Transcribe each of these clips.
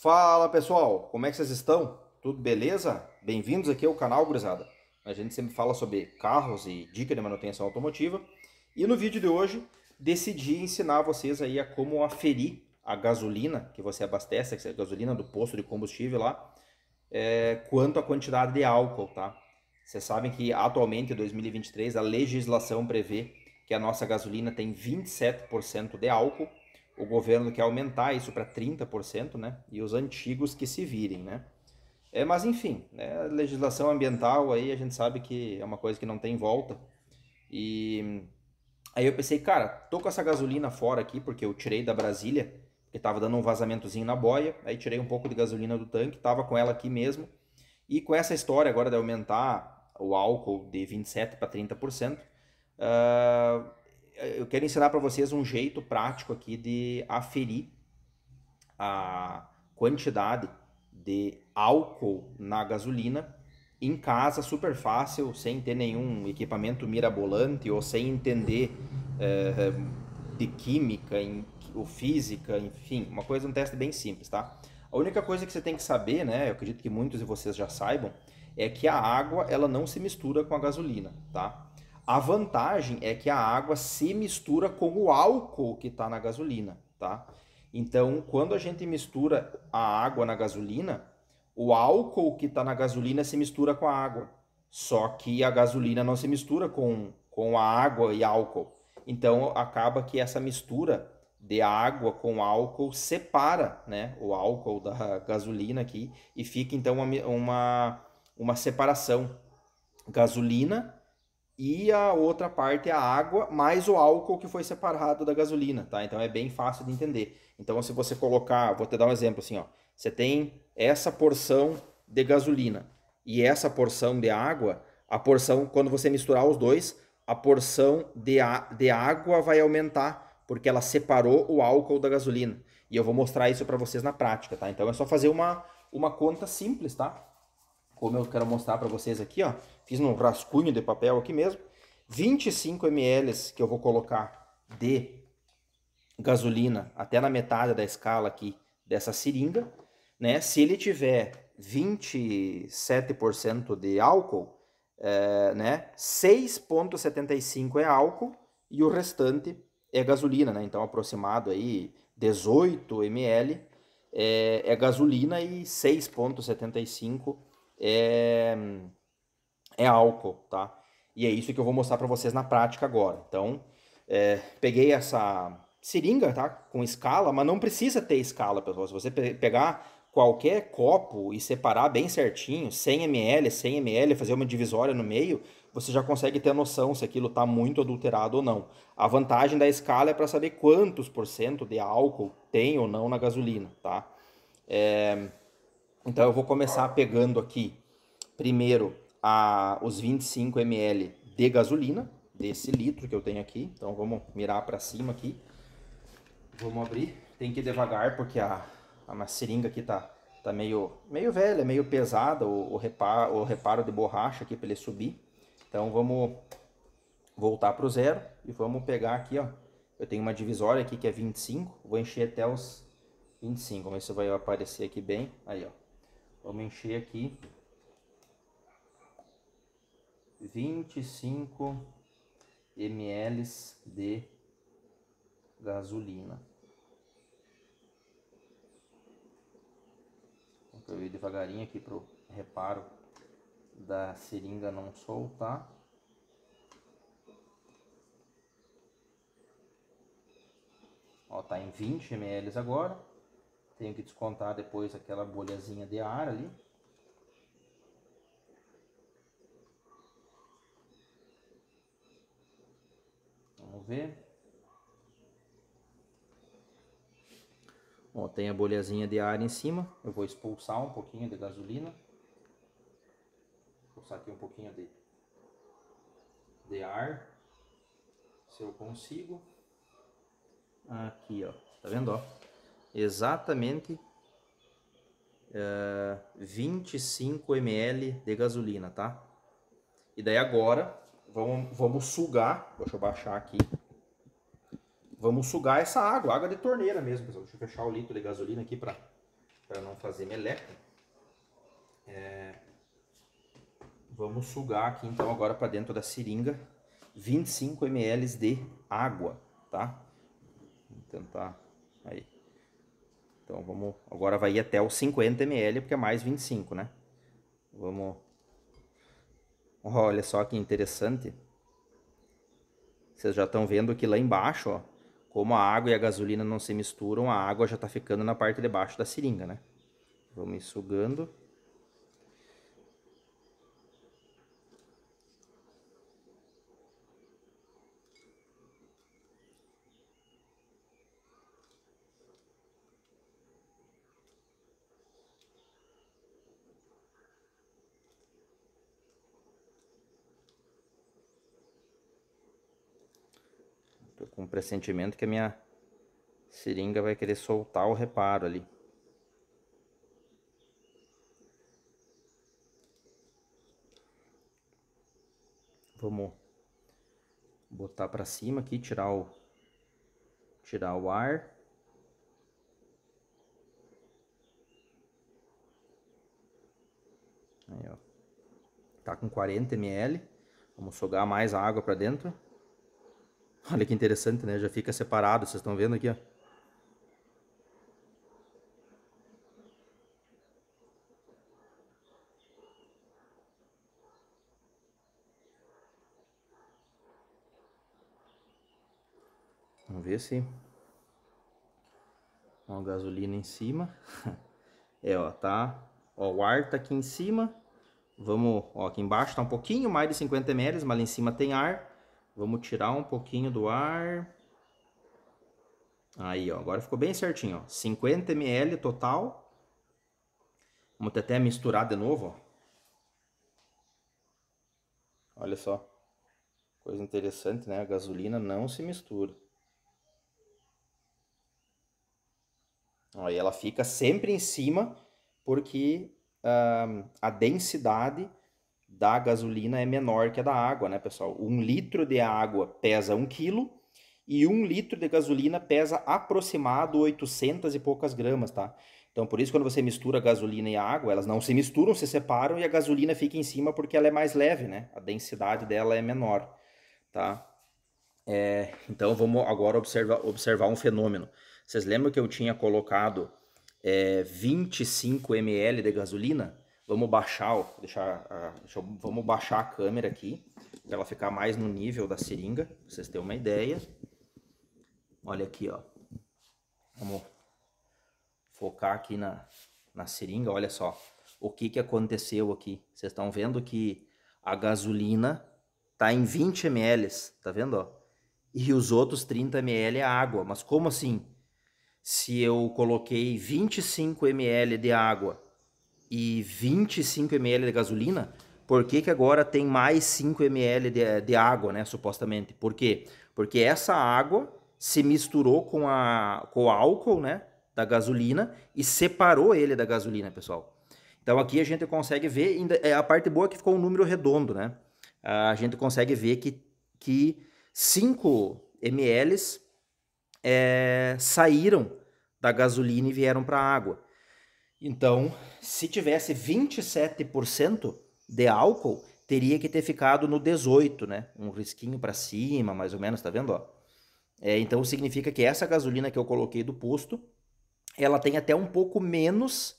Fala pessoal, como é que vocês estão? Tudo beleza? Bem-vindos aqui ao canal Gurizada. A gente sempre fala sobre carros e dica de manutenção automotiva. E no vídeo de hoje decidi ensinar vocês aí a como aferir a gasolina que você abastece, que é a gasolina do posto de combustível lá, é, quanto à quantidade de álcool, tá? Vocês sabem que atualmente, em 2023, a legislação prevê que a nossa gasolina tem 27% de álcool o governo quer aumentar isso para 30%, né? E os antigos que se virem, né? É, mas enfim, né? a legislação ambiental aí a gente sabe que é uma coisa que não tem volta. E aí eu pensei, cara, tô com essa gasolina fora aqui porque eu tirei da Brasília, que tava dando um vazamentozinho na boia, aí tirei um pouco de gasolina do tanque, tava com ela aqui mesmo. E com essa história agora de aumentar o álcool de 27 para 30%, uh, eu quero ensinar para vocês um jeito prático aqui de aferir a quantidade de álcool na gasolina em casa, super fácil, sem ter nenhum equipamento mirabolante ou sem entender é, de química em, ou física, enfim, uma coisa, um teste bem simples, tá? A única coisa que você tem que saber, né, eu acredito que muitos de vocês já saibam, é que a água ela não se mistura com a gasolina, tá? A vantagem é que a água se mistura com o álcool que está na gasolina, tá? Então, quando a gente mistura a água na gasolina, o álcool que está na gasolina se mistura com a água. Só que a gasolina não se mistura com, com a água e álcool. Então, acaba que essa mistura de água com álcool separa né, o álcool da gasolina aqui e fica então uma, uma, uma separação gasolina e a outra parte é a água mais o álcool que foi separado da gasolina, tá? Então é bem fácil de entender. Então se você colocar, vou te dar um exemplo assim, ó, você tem essa porção de gasolina e essa porção de água, a porção quando você misturar os dois, a porção de, a, de água vai aumentar porque ela separou o álcool da gasolina. E eu vou mostrar isso para vocês na prática, tá? Então é só fazer uma uma conta simples, tá? como eu quero mostrar para vocês aqui, ó, fiz num rascunho de papel aqui mesmo, 25 ml que eu vou colocar de gasolina até na metade da escala aqui dessa seringa, né? Se ele tiver 27% de álcool, é, né? 6,75 é álcool e o restante é gasolina, né? Então aproximado aí 18 ml é, é gasolina e 6,75 é, é álcool, tá? E é isso que eu vou mostrar para vocês na prática agora. Então, é, peguei essa seringa, tá? Com escala, mas não precisa ter escala, pessoal. Se você pe pegar qualquer copo e separar bem certinho, 100 ml, 100 ml, fazer uma divisória no meio, você já consegue ter noção se aquilo está muito adulterado ou não. A vantagem da escala é para saber quantos por cento de álcool tem ou não na gasolina, tá? É... Então eu vou começar pegando aqui primeiro a, os 25 ml de gasolina, desse litro que eu tenho aqui. Então vamos mirar para cima aqui. Vamos abrir. Tem que ir devagar porque a, a seringa aqui tá, tá meio, meio velha, meio pesada. O, o, reparo, o reparo de borracha aqui para ele subir. Então vamos voltar para o zero e vamos pegar aqui, ó. Eu tenho uma divisória aqui que é 25, vou encher até os 25. Vamos ver se vai aparecer aqui bem. Aí, ó. Vamos encher aqui. 25 ml de gasolina. Eu ir devagarinho aqui para o reparo da seringa não soltar. Ó, tá em 20 ml agora. Tenho que descontar depois aquela bolhazinha de ar ali. Vamos ver. Bom, tem a bolhazinha de ar em cima. Eu vou expulsar um pouquinho de gasolina. Expulsar aqui um pouquinho de, de ar. Se eu consigo. Aqui, ó. Tá vendo, ó? exatamente uh, 25 ml de gasolina, tá? E daí agora, vamos, vamos sugar, deixa eu baixar aqui. Vamos sugar essa água, água de torneira mesmo, pessoal. Deixa eu fechar o litro de gasolina aqui para não fazer meleca. É, vamos sugar aqui então agora para dentro da seringa 25 ml de água, tá? Vou tentar aí. Então vamos, agora vai ir até os 50 ml, porque é mais 25, né? Vamos, olha só que interessante. Vocês já estão vendo que lá embaixo, ó, como a água e a gasolina não se misturam, a água já está ficando na parte de baixo da seringa, né? Vamos ir sugando. com um pressentimento que a minha seringa vai querer soltar o reparo ali. Vamos botar para cima aqui, tirar o tirar o ar. Aí, ó. Tá com 40 ml. Vamos sugar mais água para dentro. Olha que interessante, né? Já fica separado, vocês estão vendo aqui, ó. Vamos ver se... Ó, gasolina em cima. É, ó, tá... Ó, o ar tá aqui em cima. Vamos, ó, aqui embaixo tá um pouquinho mais de 50 ml, mas lá em cima tem ar. Vamos tirar um pouquinho do ar. Aí, ó, agora ficou bem certinho, ó. 50 ml total. Vamos até misturar de novo, ó. Olha só. Coisa interessante, né? A gasolina não se mistura. Aí ela fica sempre em cima, porque ah, a densidade da gasolina é menor que a da água, né, pessoal? Um litro de água pesa um quilo e um litro de gasolina pesa aproximado 800 e poucas gramas, tá? Então, por isso, quando você mistura gasolina e água, elas não se misturam, se separam e a gasolina fica em cima porque ela é mais leve, né? A densidade dela é menor, tá? É, então, vamos agora observar, observar um fenômeno. Vocês lembram que eu tinha colocado é, 25 ml de gasolina? Vamos baixar, deixar, a, eu, vamos baixar a câmera aqui, para ela ficar mais no nível da seringa, pra vocês terem uma ideia. Olha aqui, ó. Vamos focar aqui na, na seringa, olha só. O que que aconteceu aqui? Vocês estão vendo que a gasolina tá em 20 ml, tá vendo, ó? E os outros 30 ml é água. Mas como assim? Se eu coloquei 25 ml de água e 25 ml de gasolina, por que, que agora tem mais 5 ml de, de água, né? Supostamente. Por quê? Porque essa água se misturou com, a, com o álcool, né? Da gasolina e separou ele da gasolina, pessoal. Então aqui a gente consegue ver, é, a parte boa é que ficou um número redondo, né? A gente consegue ver que, que 5 ml é, saíram da gasolina e vieram para a água. Então, se tivesse 27% de álcool, teria que ter ficado no 18, né? Um risquinho para cima, mais ou menos, tá vendo? Ó? É, então, significa que essa gasolina que eu coloquei do posto, ela tem até um pouco menos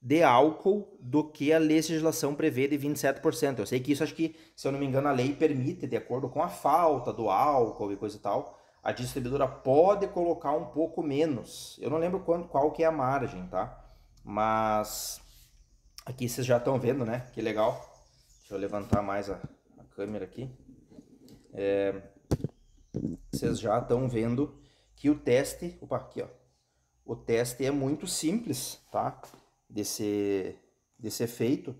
de álcool do que a legislação prevê de 27%. Eu sei que isso, acho que, se eu não me engano, a lei permite, de acordo com a falta do álcool e coisa e tal, a distribuidora pode colocar um pouco menos. Eu não lembro qual que é a margem, tá? Mas aqui vocês já estão vendo, né? Que legal. Deixa eu levantar mais a, a câmera aqui. É, vocês já estão vendo que o teste, opa, aqui ó, o teste é muito simples, tá? De ser, de ser feito.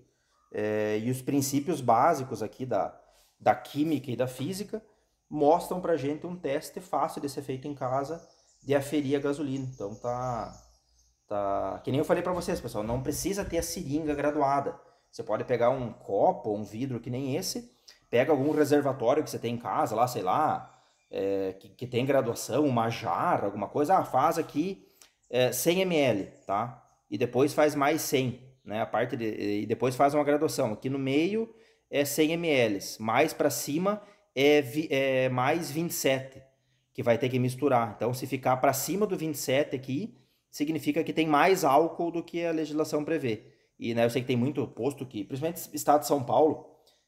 É, e os princípios básicos aqui da, da química e da física mostram pra gente um teste fácil de ser feito em casa de aferir a gasolina. Então tá, Tá? Que nem eu falei para vocês, pessoal, não precisa ter a seringa graduada. Você pode pegar um copo ou um vidro que nem esse, pega algum reservatório que você tem em casa, lá, sei lá, é, que, que, tem graduação, uma jarra, alguma coisa, ah, faz aqui é, 100 ml, tá? E depois faz mais 100, né? A parte de, e depois faz uma graduação. Aqui no meio é 100 ml, mais para cima é, vi, é mais 27, que vai ter que misturar. Então, se ficar para cima do 27 aqui, significa que tem mais álcool do que a legislação prevê. E né, eu sei que tem muito posto que, principalmente no estado de São Paulo,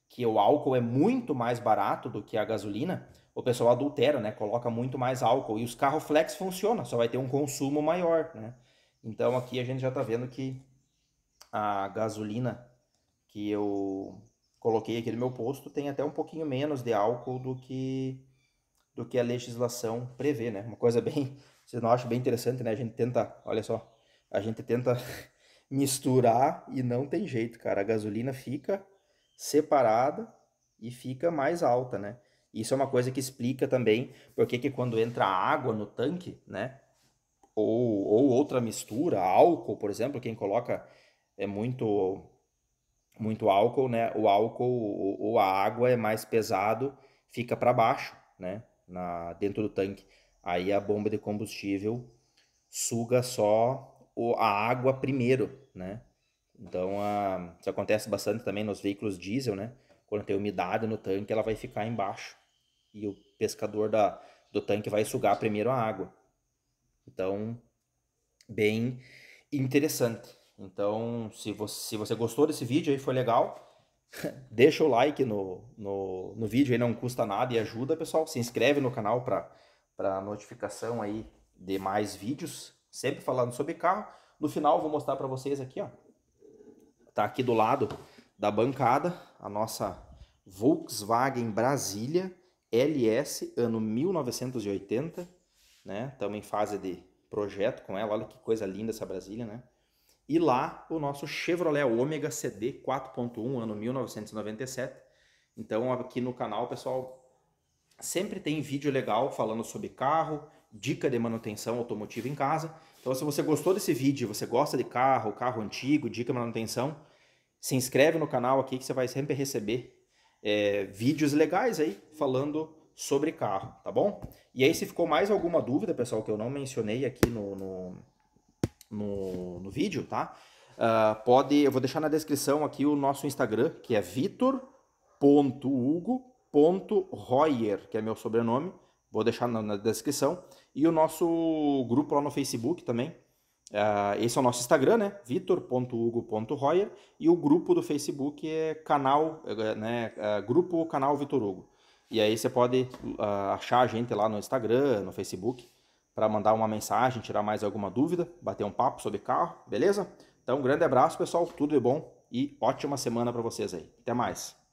que o álcool é muito mais barato do que a gasolina, o pessoal adultera, né? Coloca muito mais álcool. E os carros flex funcionam, só vai ter um consumo maior, né? Então aqui a gente já está vendo que a gasolina que eu coloquei aqui no meu posto tem até um pouquinho menos de álcool do que do que a legislação prevê, né? Uma coisa bem vocês não acham bem interessante, né? A gente tenta, olha só, a gente tenta misturar e não tem jeito, cara. A gasolina fica separada e fica mais alta, né? Isso é uma coisa que explica também porque que quando entra água no tanque, né? Ou, ou outra mistura, álcool, por exemplo, quem coloca é muito muito álcool, né? O álcool ou a água é mais pesado, fica para baixo, né? Na, dentro do tanque. Aí a bomba de combustível suga só a água primeiro, né? Então, a, isso acontece bastante também nos veículos diesel, né? Quando tem umidade no tanque, ela vai ficar embaixo. E o pescador da, do tanque vai sugar primeiro a água. Então, bem interessante. Então, se você, se você gostou desse vídeo aí, foi legal, deixa o like no, no, no vídeo aí, não custa nada e ajuda, pessoal. Se inscreve no canal para para notificação aí de mais vídeos, sempre falando sobre carro. No final vou mostrar para vocês aqui, ó. Tá aqui do lado da bancada a nossa Volkswagen Brasília LS ano 1980, né? Estamos em fase de projeto com ela. Olha que coisa linda essa Brasília, né? E lá o nosso Chevrolet Omega CD 4.1 ano 1997. Então aqui no canal, pessoal, Sempre tem vídeo legal falando sobre carro, dica de manutenção automotiva em casa. Então, se você gostou desse vídeo, você gosta de carro, carro antigo, dica de manutenção, se inscreve no canal aqui que você vai sempre receber é, vídeos legais aí falando sobre carro, tá bom? E aí, se ficou mais alguma dúvida, pessoal, que eu não mencionei aqui no, no, no, no vídeo, tá? Uh, pode, eu vou deixar na descrição aqui o nosso Instagram, que é vitor.hugo, Royer, que é meu sobrenome, vou deixar na, na, descrição, e o nosso grupo lá no Facebook também. Uh, esse é o nosso Instagram, né? Vitor.hugo.royer e o grupo do Facebook é canal, eh, né? Uh, grupo Canal Vitor Hugo. E aí você pode uh, achar a gente lá no Instagram, no Facebook, para mandar uma mensagem, tirar mais alguma dúvida, bater um papo sobre carro, beleza? Então, um grande abraço, pessoal, tudo de bom e ótima semana para vocês aí. Até mais.